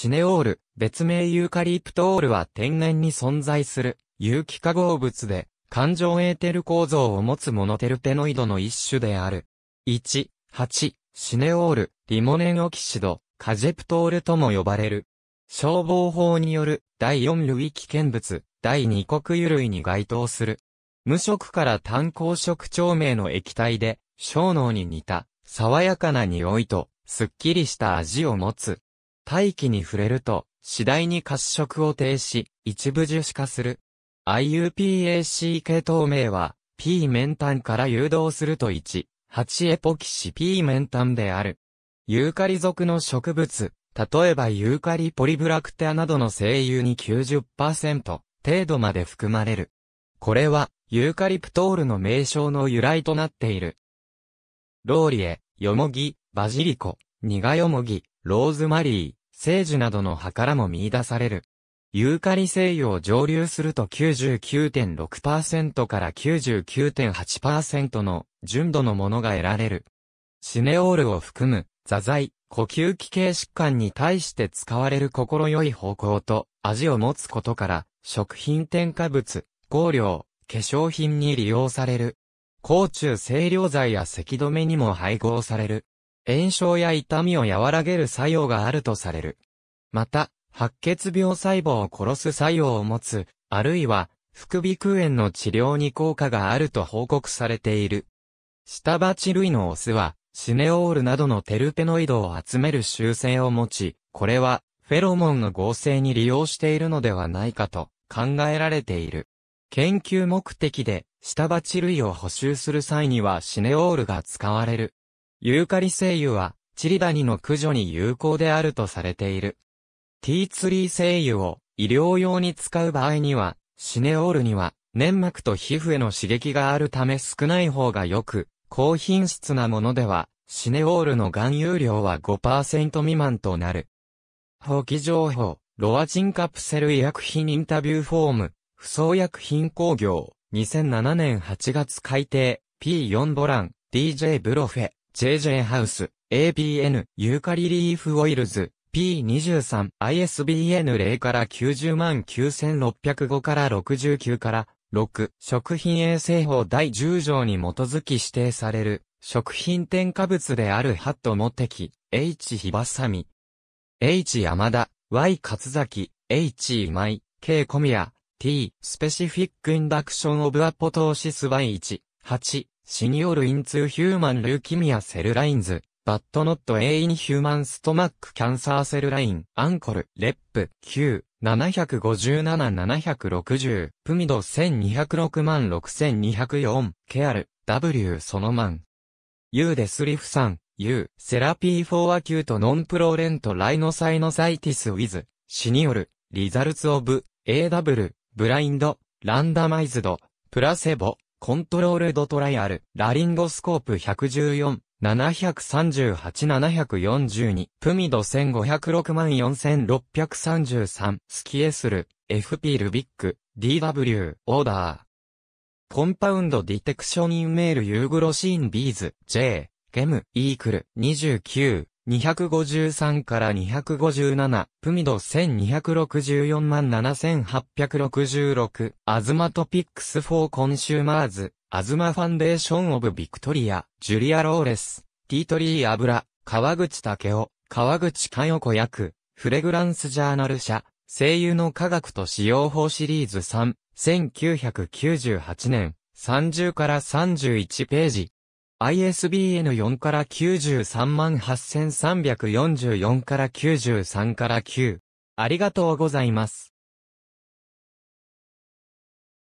シネオール、別名ユーカリプトオールは天然に存在する有機化合物で、環状エーテル構造を持つモノテルペノイドの一種である。1、8、シネオール、リモネンオキシド、カジェプトールとも呼ばれる。消防法による第4類危険物、第2国油類に該当する。無色から炭鉱色長明の液体で、小脳に似た、爽やかな匂いと、すっきりした味を持つ。大気に触れると、次第に褐色を停止、一部樹脂化する。IUPAC 系統名は、P メンタンから誘導すると1、8エポキシ P メンタンである。ユーカリ属の植物、例えばユーカリポリブラクテアなどの精油に90%程度まで含まれる。これは、ユーカリプトールの名称の由来となっている。ローリエ、ヨモギ、バジリコ、ニガヨモギ、ローズマリー、聖樹などの葉からも見出される。ユーカリ油を上流すると99.6%から99.8%の純度のものが得られる。シネオールを含む座剤、呼吸器系疾患に対して使われる心よい方向と味を持つことから、食品添加物、香料、化粧品に利用される。甲虫清涼剤や咳止めにも配合される。炎症や痛みを和らげる作用があるとされる。また、白血病細胞を殺す作用を持つ、あるいは、副鼻腔炎の治療に効果があると報告されている。下鉢類のオスは、シネオールなどのテルペノイドを集める習性を持ち、これは、フェロモンの合成に利用しているのではないかと考えられている。研究目的で、下鉢類を補修する際にはシネオールが使われる。ユーカリ精油は、チリダニの駆除に有効であるとされている。T3 精油を医療用に使う場合には、シネオールには粘膜と皮膚への刺激があるため少ない方が良く、高品質なものでは、シネオールの含有量は5%未満となる。法規情報、ロアチンカプセル医薬品インタビューフォーム、不創薬品工業、2007年8月改定、P4 ボラン、DJ ブロフェ。JJ ハウス、ABN、ユーカリリーフオイルズ、P23、ISBN 0から90万9605から69から6、食品衛生法第10条に基づき指定される、食品添加物であるハットモテキ、H ひばさみ、H 山田、Y 勝崎、H 今井、K 小宮、T スペシフィックインダクションオブアポトーシス Y1、8、シニオルインツーヒューマンルーキミアセルラインズ、バットノットエイインヒューマンストマックキャンサーセルライン、アンコル、レップ、Q、757-760、プミド1206万6204、ケアル、W そのマン。U デスリフさん、U、セラピーフォーアキュートノンプロレントライノサイノサイティスウィズ、シニオル、リザルツオブ、AW、ブラインド、ランダマイズド、プラセボ、コントロールドトライアル、ラリンゴスコープ114、738-742、プミド15064633、スキエスル、FP ルビック、DW、オーダー。コンパウンドディテクションインメールユーグロシーンビーズ、J、ゲム、イークル、29、253から257、プミド1264万7866、アズマトピックス・フォー・コンシューマーズ、アズマ・ファンデーション・オブ・ビクトリア、ジュリア・ローレス、ティートリー・アブラ、川口武雄、川口佳代子役、フレグランス・ジャーナル社、声優の科学と使用法シリーズ3、1998年、30から31ページ。ISBN4 から938,344から93から9。ありがとうございます。